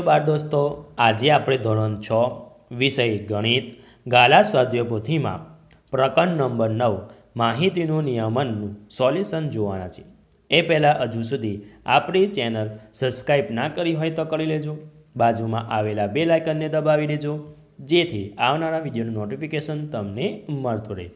તો બાળ દોસ્તો આજે આપણે ધોરણ છ વિષય ગણિત ગાલા સ્વાધ્યાય પોથીમાં પ્રકરણ નંબર નવ માહિતીનું નિયમનનું સોલ્યુશન જોવાના છે એ પહેલાં હજુ સુધી આપણી ચેનલ સબસ્ક્રાઈબ ના કરી હોય તો કરી લેજો બાજુમાં આવેલા બે લાયકનને દબાવી દેજો જેથી આવનારા વિડીયોનું નોટિફિકેશન તમને મળતું રહે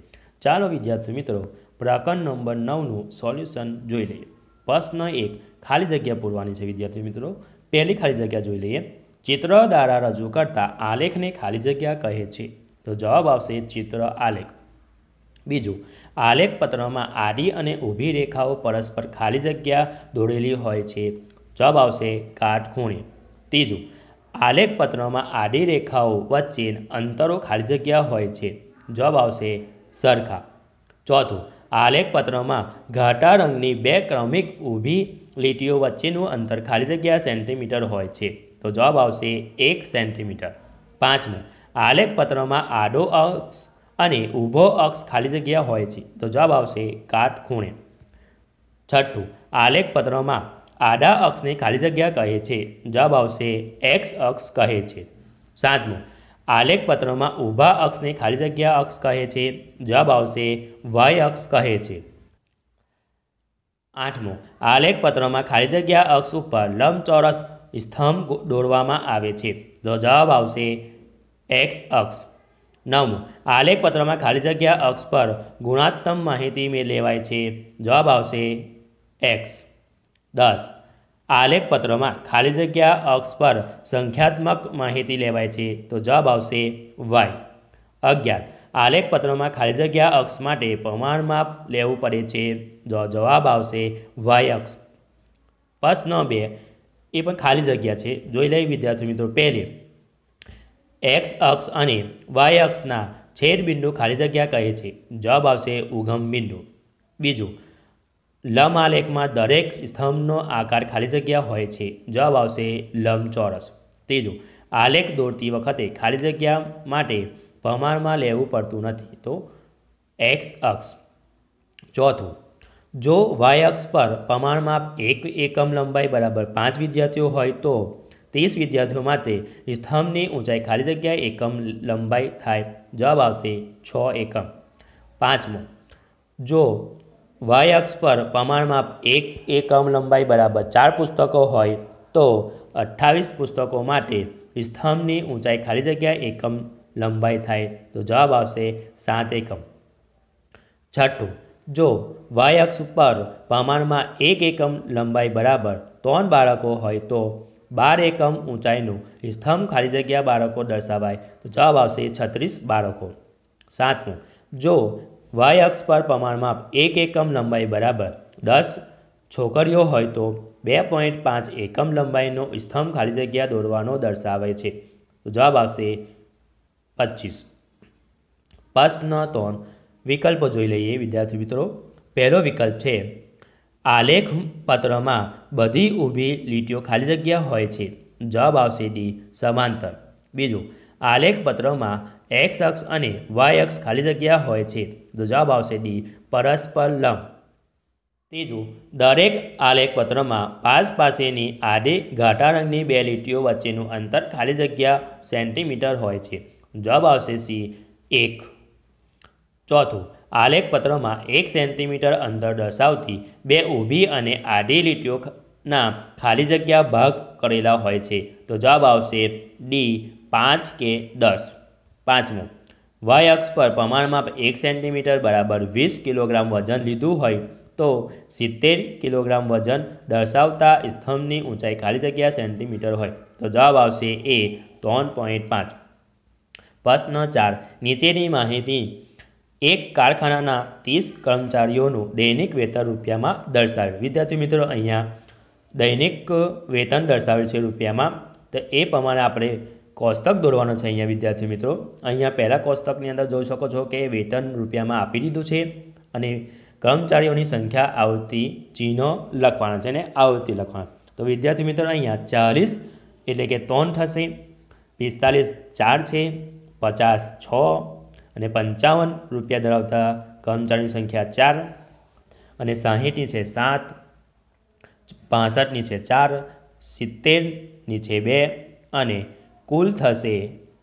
ચાલો વિદ્યાર્થી મિત્રો પ્રકરણ નંબર નવનું સોલ્યુશન જોઈ લઈએ પ્રશ્ન એક ખાલી જગ્યા પૂરવાની છે વિદ્યાર્થી મિત્રો પહેલી ખાલી જગ્યા જોઈ લઈએ ચિત્ર દ્વારા રજૂ કરતા આલેખને ખાલી જગ્યા કહે છે તો જવાબ આવશે ચિત્ર આલેખ બીજું આલેખ પત્રમાં આડી અને ઊભી રેખાઓ પરસ્પર ખાલી જગ્યા દોડેલી હોય છે જવાબ આવશે કાટખૂણે ત્રીજું આલેખ પત્રમાં આડી રેખાઓ વચ્ચે અંતરો ખાલી જગ્યા હોય છે જવાબ આવશે સરખા ચોથું આલેખપત્રમાં ઘાટા રંગની બે ક્રમિક ઊભી લીટીઓ વચ્ચેનું અંતર ખાલી જગ્યા સેન્ટીમીટર હોય છે તો જવાબ આવશે એક સેન્ટીમીટર પાંચમું આલેખપત્રમાં આડો અક્ષ અને ઊભો અક્ષ ખાલી જગ્યા હોય છે તો જવાબ આવશે ખૂણે છઠ્ઠું આલેખપત્રમાં આડા અક્ષને ખાલી જગ્યા કહે છે જવાબ આવશે એક્સ અક્ષ કહે છે સાતમું આલેખપત્રમાં ઊભા અક્ષને ખાલી જગ્યા અક્ષ કહે છે જવાબ આવશે વાય અક્ષ કહે છે આઠમું આલેખપત્રમાં ખાલી જગ્યા અક્ષ ઉપર લંબચોરસ સ્તંભ દોરવામાં આવે છે તો જવાબ આવશે એક્સ અક્ષ નવમું આલેખપત્રમાં ખાલી જગ્યા અક્ષ પર ગુણાત્મક માહિતી મેં લેવાય છે જવાબ આવશે એક્સ દસ આલેખપત્રમાં ખાલી જગ્યા અક્ષ પર સંખ્યાત્મક માહિતી લેવાય છે તો જવાબ આવશે વાય અગિયાર આલેખપત્રમાં ખાલી જગ્યા અક્ષ માટે પ્રમાણ માપ લેવું પડે છે જો જવાબ આવશે વાય અક્ષ પ્રશ્ન બે એ પણ ખાલી જગ્યા છે જોઈ લઈ વિદ્યાર્થી મિત્રો પહેલી એક્સ અક્ષ અને વાય અક્ષના છેદ બિંદુ ખાલી જગ્યા કહે છે જવાબ આવશે ઉગમ બિંદુ બીજું લમ આલેખમાં દરેક સ્તંભનો આકાર ખાલી જગ્યા હોય છે જવાબ આવશે લમ ચોરસ ત્રીજું આલેખ દોરતી વખતે ખાલી જગ્યા માટે પ્રમાણમાં લેવું પડતું નથી તો એક્સ અક્ષ ચોથું જો વાય અક્ષ પર પ્રમાણમાં એક એકમ લંબાઈ બરાબર પાંચ વિદ્યાર્થીઓ હોય તો ત્રીસ વિદ્યાર્થીઓ માટે સ્તંભની ઊંચાઈ ખાલી જગ્યા એકમ લંબાઈ થાય જવાબ આવશે છ એકમ પાંચમું જો વાય અક્ષ પર પ્રમાણમાં એક એકમ લંબાઈ બરાબર ચાર પુસ્તકો હોય તો અઠ્ઠાવીસ પુસ્તકો માટે સ્તંભની ઊંચાઈ ખાલી જગ્યા એકમ લંબાઈ થાય તો જવાબ આવશે સાત એકમ છઠ્ઠું જો વાય અક્ષ પર પ્રમાણમાં એક એકમ લંબાઈ બરાબર ત્રણ બાળકો હોય તો બાર એકમ ઊંચાઈનું સ્તંભ ખાલી જગ્યા બાળકો દર્શાવાય તો જવાબ આવશે છત્રીસ બાળકો સાતમું જો વાય અક્ષ પર પ્રમાણમાં એક એકમ લંબાઈ બરાબર દસ છોકરીઓ હોય તો બે પોઈન્ટ પાંચ એકમ લંબાઈનો સ્તંભ ખાલી જગ્યા દોરવાનો દર્શાવે છે જવાબ આવશે પચીસ પ્રશ્ન તોન વિકલ્પો જોઈ લઈએ વિદ્યાર્થી મિત્રો પહેલો વિકલ્પ છે આલેખ પત્રમાં બધી ઊભી લીટીઓ ખાલી જગ્યા હોય છે જવાબ આવશે ડી સમાંતર બીજું આલેખ પત્રમાં એક્સ અક્ષ અને વાય અક્ષ ખાલી જગ્યા હોય છે તો જવાબ આવશે ડી પરસ્પર લંબ ત્રીજું દરેક આલેખપત્રમાં પાસ પાસેની આડે ઘાટા રંગની બે લીટીઓ વચ્ચેનું અંતર ખાલી જગ્યા સેન્ટીમીટર હોય છે જવાબ આવશે સી એક ચોથું આલેખપત્રમાં એક સેન્ટીમીટર અંતર દર્શાવતી બે ઊભી અને આડી લીટીઓના ખાલી જગ્યા ભાગ કરેલા હોય છે તો જવાબ આવશે ડી પાંચ કે દસ પાંચમું વાય અક્ષ પર પ્રમાણમાં એક સેન્ટીમીટર બરાબર વીસ કિલોગ્રામ વજન લીધું હોય તો સિત્તેર કિલોગ્રામ વજન દર્શાવતા સ્તંભની ઊંચાઈ ખાલી જગ્યા સેન્ટીમીટર હોય તો જવાબ આવશે એ ત્રણ પોઈન્ટ પાંચ પ્રશ્ન ચાર નીચેની માહિતી એક કારખાનાના ત્રીસ કર્મચારીઓનું દૈનિક વેતન રૂપિયામાં દર્શાવ્યું વિદ્યાર્થી મિત્રો અહીંયા દૈનિક વેતન દર્શાવ્યું છે રૂપિયામાં તો એ પ્રમાણે આપણે કોષ્ટક દોરવાનો છે અહીંયા વિદ્યાર્થી મિત્રો અહીંયા પહેલાં કોષ્ટકની અંદર જોઈ શકો છો કે વેતન રૂપિયામાં આપી દીધું છે અને કર્મચારીઓની સંખ્યા આવતી ચિહ્નો લખવાના છે અને આવતી લખવાના તો વિદ્યાર્થી મિત્રો અહીંયા ચાલીસ એટલે કે ત્રણ થશે પિસ્તાલીસ ચાર છે પચાસ છ અને પંચાવન રૂપિયા ધરાવતા કર્મચારીની સંખ્યા ચાર અને સાહીઠની છે સાત પાસઠની છે ચાર સિત્તેરની છે બે અને કુલ થશે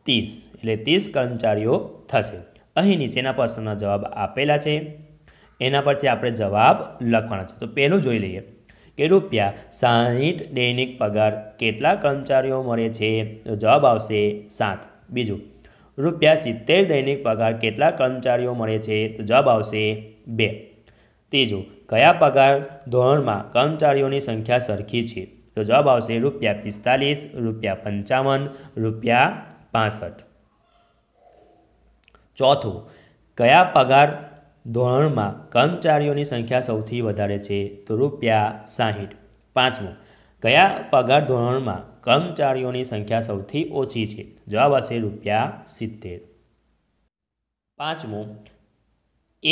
ત્રીસ એટલે ત્રીસ કર્મચારીઓ થશે અહીં નીચેના પ્રશ્નોના જવાબ આપેલા છે એના પરથી આપણે જવાબ લખવાના છે તો પહેલું જોઈ લઈએ કે રૂપિયા સાહીઠ દૈનિક પગાર કેટલા કર્મચારીઓ મળે છે તો જવાબ આવશે સાત બીજું રૂપિયા સિત્તેર દૈનિક પગાર કેટલા કર્મચારીઓ મળે છે તો જવાબ આવશે બે ત્રીજું કયા પગાર ધોરણમાં કર્મચારીઓની સંખ્યા સરખી છે તો જવાબ આવશે રૂપિયા પિસ્તાલીસ રૂપિયા પંચાવન રૂપિયા પાસઠ ચોથું કયા પગાર ધોરણમાં કર્મચારીઓની સંખ્યા સૌથી વધારે છે તો રૂપિયા સાહીઠ પાંચમું કયા પગાર ધોરણમાં કર્મચારીઓની સંખ્યા સૌથી ઓછી છે જવાબ હશે રૂપિયા સિત્તેર પાંચમું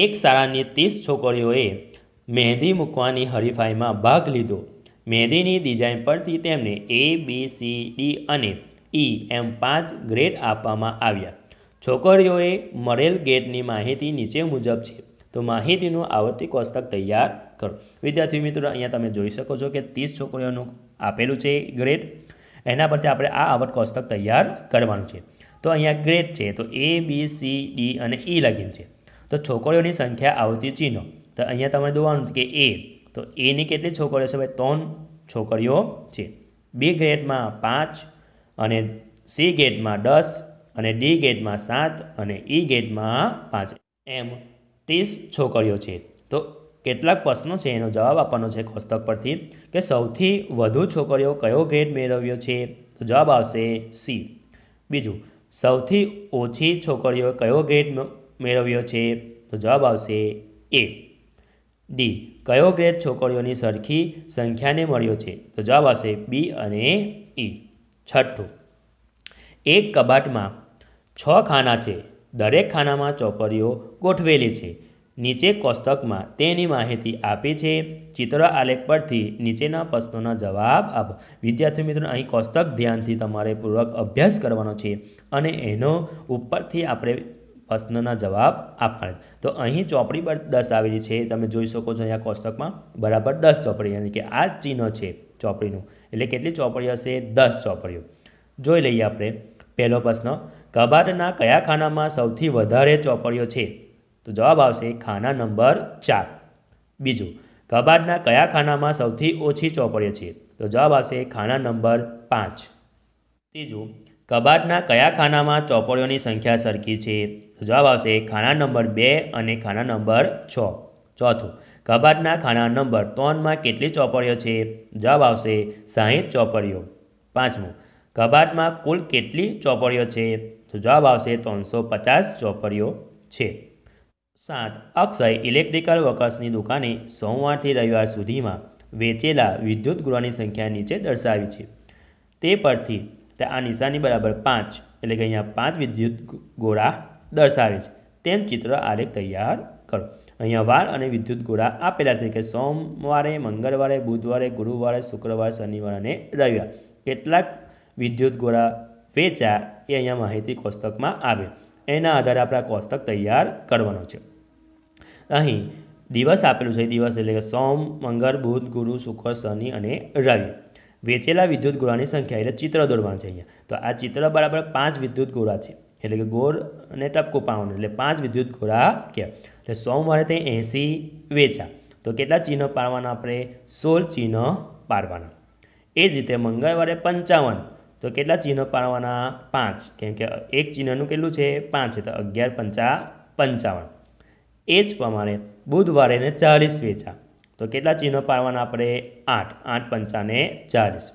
એક શાળાની ત્રીસ છોકરીઓએ મહેંદી મૂકવાની હરીફાઈમાં ભાગ લીધો મહેંદીની ડિઝાઇન પરથી તેમને એ બી સી ડી અને ઈ e એમ પાંચ ગ્રેડ આપવામાં આવ્યા છોકરીઓએ મળેલ ગેટની માહિતી નીચે મુજબ છે તો માહિતીનું આવર્તી કોષ્ટક તૈયાર કરો વિદ્યાર્થી મિત્રો અહીંયા તમે જોઈ શકો છો કે ત્રીસ છોકરીઓનું આપેલું છે ગ્રેડ એના પરથી આપણે આ આવર્ત કોષ્ટક તૈયાર કરવાનું છે તો અહીંયા ગ્રેડ છે તો એ બી સી ડી અને ઈ e લગીન છે તો છોકરીઓની સંખ્યા આવતી ચિહ્નો તો અહીંયા તમારે જોવાનું કે એ તો એની કેટલી છોકરીઓ છે ભાઈ ત્રણ છોકરીઓ છે બી ગ્રેડમાં પાંચ અને સી ગેટમાં દસ અને ડી ગેટમાં સાત અને ઈ e ગેટમાં પાંચ એમ ત્રીસ છોકરીઓ છે તો કેટલાક પ્રશ્નો છે એનો જવાબ આપવાનો છે કોષ્ટક પરથી કે સૌથી વધુ છોકરીઓ કયો ગ્રેડ મેળવ્યો છે તો જવાબ આવશે સી બીજું સૌથી ઓછી છોકરીઓ કયો ગ્રેડ મેળવ્યો છે તો જવાબ આવશે એ ડી કયો ગ્રેડ છોકરીઓની સરખી સંખ્યાને મળ્યો છે તો જવાબ આવશે બી અને ઈ e. છઠ્ઠું એક કબાટમાં છ ખાના છે દરેક ખાનામાં ચોપડીઓ ગોઠવેલી છે નીચે કોષ્ટકમાં તેની માહિતી આપી છે ચિત્ર આલેખ પરથી નીચેના પ્રશ્નોના જવાબ આપો વિદ્યાર્થી મિત્રો અહીં કોષ્ટક ધ્યાનથી તમારે પૂર્વક અભ્યાસ કરવાનો છે અને એનો ઉપરથી આપણે પ્રશ્નના જવાબ આપવાના તો અહીં ચોપડી પર દસ આવેલી છે તમે જોઈ શકો છો અહીંયા કોષ્ટકમાં બરાબર દસ ચોપડી યાની કે આ ચિહ્ન છે ચોપડીનું એટલે કેટલી ચોપડીઓ હશે દસ ચોપડીઓ જોઈ લઈએ આપણે પહેલો પ્રશ્ન કબાટના કયા ખાનામાં સૌથી વધારે ચોપડીઓ છે તો જવાબ આવશે ખાના નંબર ચાર બીજું કબાટના કયા ખાનામાં સૌથી ઓછી ચોપડીઓ છે તો જવાબ આવશે ખાના નંબર પાંચ ત્રીજું કબાટના કયા ખાનામાં ચોપડીઓની સંખ્યા સરખી છે જવાબ આવશે ખાના નંબર બે અને ખાના નંબર છ ચોથું કબાટના ખાના નંબર ત્રણમાં કેટલી ચોપડીઓ છે જવાબ આવશે સાહીઠ ચોપડીઓ પાંચમું કબાટમાં કુલ કેટલી ચોપડીઓ છે તો જવાબ આવશે ત્રણસો પચાસ ચોપડીઓ છે સાત અક્ષય ઇલેક્ટ્રિકલ વર્કર્સની દુકાને સોમવારથી રવિવાર સુધીમાં વેચેલા વિદ્યુત ગૃહની સંખ્યા નીચે દર્શાવી છે તે પરથી તો આ નિશાની બરાબર પાંચ એટલે કે અહીંયા પાંચ વિદ્યુત ગોળા દર્શાવે છે તેમ ચિત્ર આલેખ તૈયાર કરો અહીંયા વાર અને વિદ્યુત ગોળા આપેલા છે કે સોમવારે મંગળવારે બુધવારે ગુરુવારે શુક્રવારે શનિવારે અને રવિવાર કેટલાક વિદ્યુત ગોળા વેચા એ અહીંયા માહિતી કોષ્ટકમાં આવે એના આધારે આપણા કોષ્ટક તૈયાર કરવાનો છે અહીં દિવસ આપેલું છે દિવસ એટલે કે સોમ મંગળ બુધ ગુરુ શુક્ર શનિ અને રવિ વેચેલા વિદ્યુત ગોળાની સંખ્યા એટલે ચિત્ર દોરવાનું છે અહીંયા તો આ ચિત્ર બરાબર પાંચ વિદ્યુત ગોળા છે એટલે કે ગોળ અને ટપકો પાવાનો એટલે પાંચ વિદ્યુત ગોળા કે એટલે સોમવારે ત્યાં એંસી વેચા તો કેટલા ચિહ્ન પાડવાના આપણે સોળ ચિહ્ન પાડવાના એ જ રીતે મંગળવારે પંચાવન તો કેટલા ચિહ્ન પાડવાના પાંચ કેમ કે એક ચિહ્નનું કેટલું છે પાંચ છે તો અગિયાર પંચા પંચાવન એ જ પ્રમાણે બુધવારે ને ચાલીસ વેચા તો કેટલા ચિહ્નો પાડવાના આપણે આઠ આઠ પંચાને ચાલીસ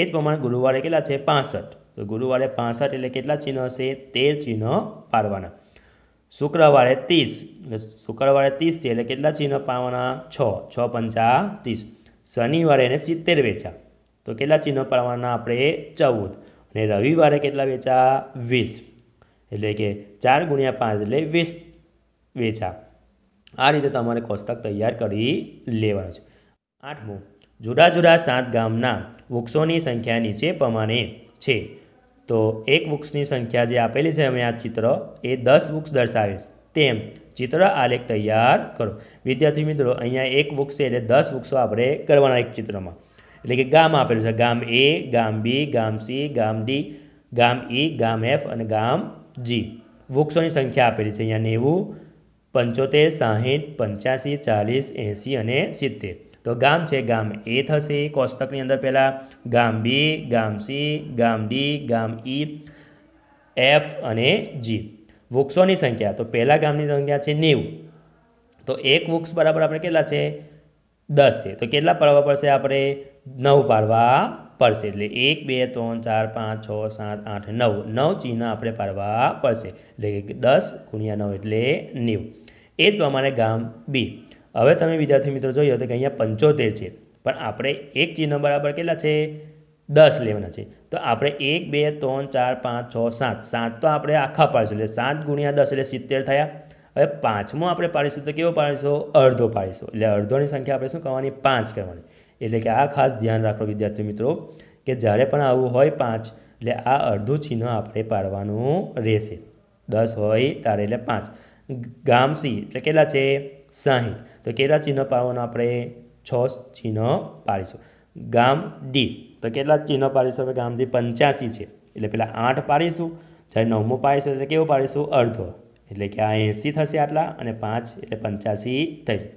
એ જ પ્રમાણે ગુરુવારે કેટલા છે પાસઠ તો ગુરુવારે પાસઠ એટલે કેટલા ચિહ્નો હશે તેર ચિહ્નો પાડવાના શુક્રવારે ત્રીસ એટલે શુક્રવારે ત્રીસ છે એટલે કેટલા ચિહ્નો પાડવાના છ છ પંચા ત્રીસ શનિવારે એને સિત્તેર વેચા તો કેટલા ચિહ્નો પાડવાના આપણે ચૌદ અને રવિવારે કેટલા વેચા વીસ એટલે કે ચાર ગુણ્યા પાંચ એટલે વીસ વેચા આ રીતે તમારે કોષ્ટક તૈયાર કરી લેવાનો છે આઠમું જુદા જુદા સાત ગામના વૃક્ષોની સંખ્યા નીચે પ્રમાણે છે તો એક વૃક્ષની સંખ્યા જે આપેલી છે અમે આ ચિત્ર એ દસ વૃક્ષ દર્શાવે છે તેમ ચિત્ર આલેખ તૈયાર કરો વિદ્યાર્થી મિત્રો અહીંયા એક વૃક્ષ છે એટલે દસ વૃક્ષો આપણે કરવાના એક ચિત્રમાં એટલે કે ગામ આપેલું છે ગામ એ ગામ બી ગામ સી ગામ ડી ગામ ઈ ગામ એફ અને ગામ જી વૃક્ષોની સંખ્યા આપેલી છે અહીંયા નેવું પંચોતેર સાહીઠ પંચ્યાસી ચાલીસ એંસી અને સિત્તેર તો ગામ છે ગામ એ થશે કોષ્ટકની અંદર પહેલાં ગામ બી ગામ સી ગામ ડી ગામ ઈ એફ અને જી વૃક્ષોની સંખ્યા તો પહેલાં ગામની સંખ્યા છે નેવું તો એક વૃક્ષ બરાબર આપણે કેટલા છે દસ છે તો કેટલા પાડવા પડશે આપણે નવ પાડવા પડશે એટલે એક બે ત્રણ ચાર પાંચ છ સાત આઠ નવ નવ ચિહ્ન આપણે પાડવા પડશે એટલે કે દસ ગુણ્યા નવ એટલે નેવું એ જ પ્રમાણે ગામ બી હવે તમે વિદ્યાર્થી મિત્રો જોઈએ તો કે અહીંયા પંચોતેર છે પણ આપણે એક ચિહ્ન બરાબર કેટલા છે દસ લેવાના છે તો આપણે એક બે ત્રણ ચાર પાંચ છ સાત સાત તો આપણે આખા પાડીશું એટલે સાત ગુણ્યા દસ એટલે સિત્તેર થયા હવે પાંચમો આપણે પાડીશું તો કેવો પાડીશું અડધો પાડીશું એટલે અડધોની સંખ્યા આપણે શું કરવાની પાંચ કરવાની એટલે કે આ ખાસ ધ્યાન રાખો વિદ્યાર્થી મિત્રો કે જ્યારે પણ આવું હોય પાંચ એટલે આ અડધું ચિહ્ન આપણે પાડવાનું રહેશે દસ હોય ત્યારે એટલે પાંચ ગામસી એટલે કેટલા છે સાહીઠ તો કેટલા ચિહ્ન પાડવાનું આપણે છ ચિહ્ન પાડીશું ગામ ડી તો કેટલા ચિહ્ન પાડીશું હવે ગામ ડી પંચ્યાસી છે એટલે પહેલાં આઠ પાડીશું જ્યારે નવમું પાડીશું એટલે કેવું પાડીશું અડધો એટલે કે આ એંસી થશે આટલા અને પાંચ એટલે પંચ્યાસી થશે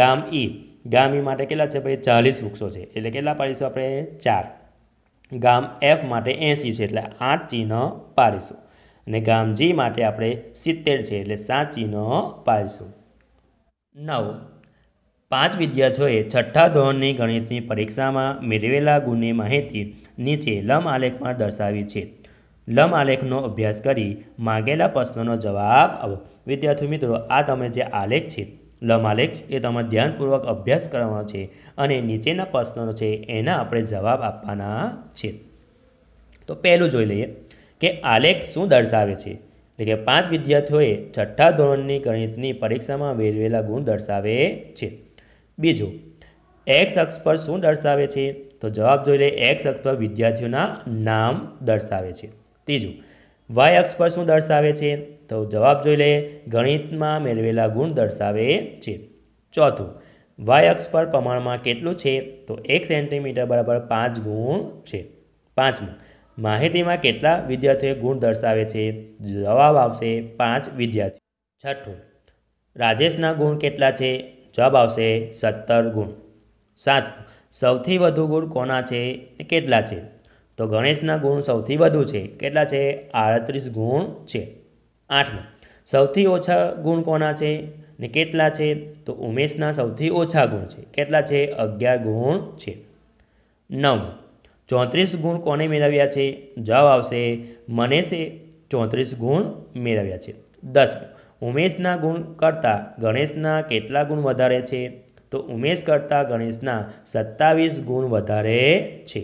ગામ ઈ ગામી માટે કેટલા છે ભાઈ ચાલીસ વૃક્ષો છે એટલે કેટલા પાડીશું આપણે ચાર ગામ એફ માટે એંસી છે એટલે આઠ ચિહ્ન પાડીશું અને ગામ જી માટે આપણે સિત્તેર છે એટલે સાત ચિહ્ન પાડીશું નવ પાંચ વિદ્યાર્થીઓએ છઠ્ઠા ધોરણની ગણિતની પરીક્ષામાં મેળવેલા ગુણની માહિતી નીચે લમ આલેખમાં દર્શાવી છે લમ આલેખનો અભ્યાસ કરી માગેલા પ્રશ્નોનો જવાબ આવો વિદ્યાર્થી મિત્રો આ તમે જે આલેખ છે લમાલેખ એ તમારે ધ્યાનપૂર્વક અભ્યાસ કરવાનો છે અને નીચેના પ્રશ્નો છે એના આપણે જવાબ આપવાના છે તો પહેલું જોઈ લઈએ કે આલેખ શું દર્શાવે છે એટલે કે પાંચ વિદ્યાર્થીઓએ છઠ્ઠા ધોરણની ગણિતની પરીક્ષામાં વેરવેલા ગુણ દર્શાવે છે બીજું એક્સ અક્ષ પર શું દર્શાવે છે તો જવાબ જોઈ લઈએ એક્સ અક્ષ પર વિદ્યાર્થીઓના નામ દર્શાવે છે ત્રીજું વાય અક્ષ પર શું દર્શાવે છે તો જવાબ જોઈ લઈએ ગણિતમાં મેળવેલા ગુણ દર્શાવે છે ચોથું વાય અક્ષ પર પ્રમાણમાં કેટલું છે તો એક સેન્ટીમીટર બરાબર પાંચ ગુણ છે પાંચમું માહિતીમાં કેટલા વિદ્યાર્થીઓએ ગુણ દર્શાવે છે જવાબ આવશે પાંચ વિદ્યાર્થીઓ છઠ્ઠું રાજેશના ગુણ કેટલા છે જવાબ આવશે સત્તર ગુણ સાત સૌથી વધુ ગુણ કોના છે કેટલા છે તો ગણેશના ગુણ સૌથી વધુ છે કેટલા છે આડત્રીસ ગુણ છે આઠમું સૌથી ઓછા ગુણ કોના છે ને કેટલા છે તો ઉમેશના સૌથી ઓછા ગુણ છે કેટલા છે અગિયાર ગુણ છે નવ ચોત્રીસ ગુણ કોને મેળવ્યા છે જવાબ આવશે મનેશે ચોત્રીસ ગુણ મેળવ્યા છે દસમું ઉમેશના ગુણ કરતાં ગણેશના કેટલા ગુણ વધારે છે તો ઉમેશ કરતાં ગણેશના સત્તાવીસ ગુણ વધારે છે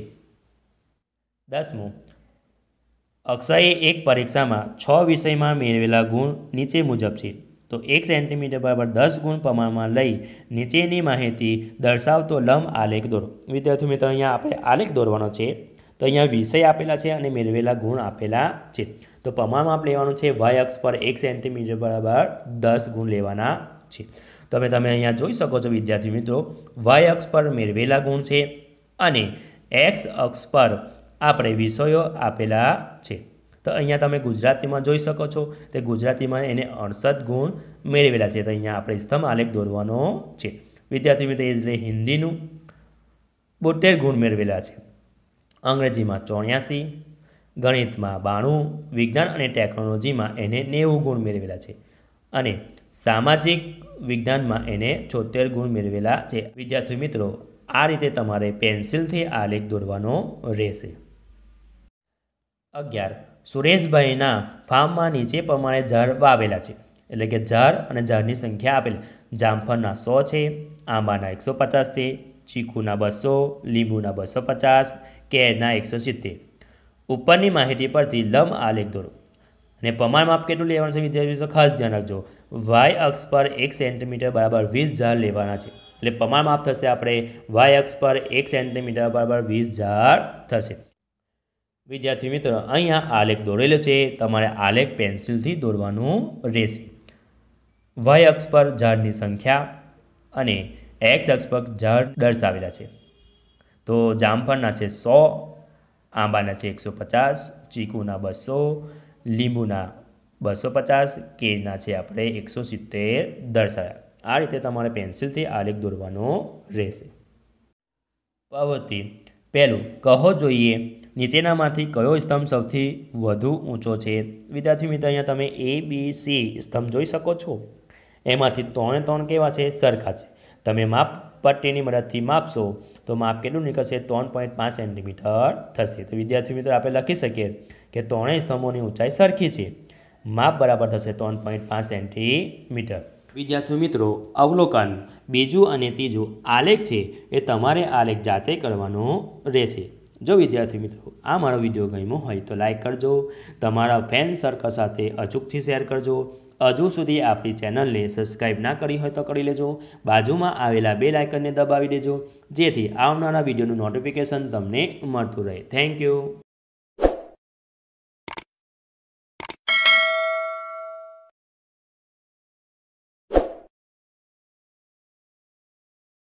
દસમું અક્ષયે એક પરીક્ષામાં છ વિષયમાં મેળવેલા ગુણ નીચે મુજબ છે તો એક સેન્ટીમીટર બરાબર દસ ગુણ પ્રમાણમાં લઈ નીચેની માહિતી દર્શાવતો લંબ આલેખ દોરો વિદ્યાર્થી મિત્રો અહીંયા આપણે આલેખ દોરવાનો છે તો અહીંયા વિષય આપેલા છે અને મેળવેલા ગુણ આપેલા છે તો પ્રમાણ માપ લેવાનું છે વાય અક્ષ પર એક સેન્ટીમીટર બરાબર દસ ગુણ લેવાના છે તો હવે તમે અહીંયા જોઈ શકો છો વિદ્યાર્થી મિત્રો વાય અક્ષ પર મેળવેલા ગુણ છે અને એક્સ અક્ષ પર આપણે વિષયો આપેલા છે તો અહીંયા તમે ગુજરાતીમાં જોઈ શકો છો તે ગુજરાતીમાં એને અડસઠ ગુણ મેળવેલા છે તો અહીંયા આપણે સ્તંભ આલેખ દોરવાનો છે વિદ્યાર્થી મિત્રો એટલે હિન્દીનું બોતેર ગુણ મેળવેલા છે અંગ્રેજીમાં ચોર્યાસી ગણિતમાં બાણું વિજ્ઞાન અને ટેકનોલોજીમાં એને નેવું ગુણ મેળવેલા છે અને સામાજિક વિજ્ઞાનમાં એને છોતેર ગુણ મેળવેલા છે વિદ્યાર્થી મિત્રો આ રીતે તમારે પેન્સિલથી આલેખ દોરવાનો રહેશે અગિયાર સુરેશભાઈના ફાર્મમાં નીચે પ્રમાણે ઝાડ વાવેલા છે એટલે કે ઝાડ અને ઝાડની સંખ્યા આપેલી જામફળના સો છે આંબાના એકસો પચાસ છે ચીકુના બસો લીંબુના બસો પચાસ કેરના એકસો સિત્તેર ઉપરની માહિતી પરથી લંબ આલેખ દોરો અને પ્રમાણ માપ કેટલું લેવાનું છે વિદ્યાર્થીઓ તો ખાસ ધ્યાન રાખજો વાય અક્ષ પર એક સેન્ટીમીટર બરાબર વીસ ઝાડ લેવાના છે એટલે પ્રમાણ માપ થશે આપણે વાય અક્ષ પર એક સેન્ટીમીટર બરાબર વીસ ઝાડ થશે વિદ્યાર્થી મિત્રો અહીંયા આલેખ દોરેલો છે તમારે આલેખ પેન્સિલથી દોરવાનું રહેશે વય અક્ષ પર ઝાડની સંખ્યા અને એક્સ અક્ષ પર ઝાડ દર્શાવેલા છે તો જામફળના છે સો આંબાના છે એકસો પચાસ ચીકુના બસો લીંબુના બસો પચાસ કેળના છે આપણે એકસો સિત્તેર દર્શાવ્યા આ રીતે તમારે પેન્સિલથી આલેખ દોરવાનો રહેશે પ્રવૃત્તિ પહેલું કહો જોઈએ નીચેનામાંથી કયો સ્તંભ સૌથી વધુ ઊંચો છે વિદ્યાર્થી મિત્ર અહીંયા તમે એ બી સી સ્તંભ જોઈ શકો છો એમાંથી ત્રણે ત્રણ કેવા છે સરખા છે તમે માપ પટ્ટીની મદદથી માપશો તો માપ કેટલું નીકળશે ત્રણ પોઈન્ટ પાંચ સેન્ટીમીટર થશે તો વિદ્યાર્થી મિત્રો આપણે લખી શકીએ કે ત્રણેય સ્તંભોની ઊંચાઈ સરખી છે માપ બરાબર થશે ત્રણ પોઈન્ટ પાંચ સેન્ટીમીટર વિદ્યાર્થી મિત્રો અવલોકન બીજું અને ત્રીજું આલેખ છે એ તમારે આલેખ જાતે કરવાનો રહેશે જો વિદ્યાર્થી મિત્રો આ મારો વિડીયો ગમ્યો હોય તો લાઇક કરજો તમારા ફેન સર્કલ સાથે અચૂકથી શેર કરજો હજુ સુધી આપણી ચેનલને સબસ્ક્રાઈબ ના કરી હોય તો કરી લેજો બાજુમાં આવેલા બે લાઇકનને દબાવી દેજો જેથી આવનારા વિડીયોનું નોટિફિકેશન તમને મળતું રહે થેન્ક યુ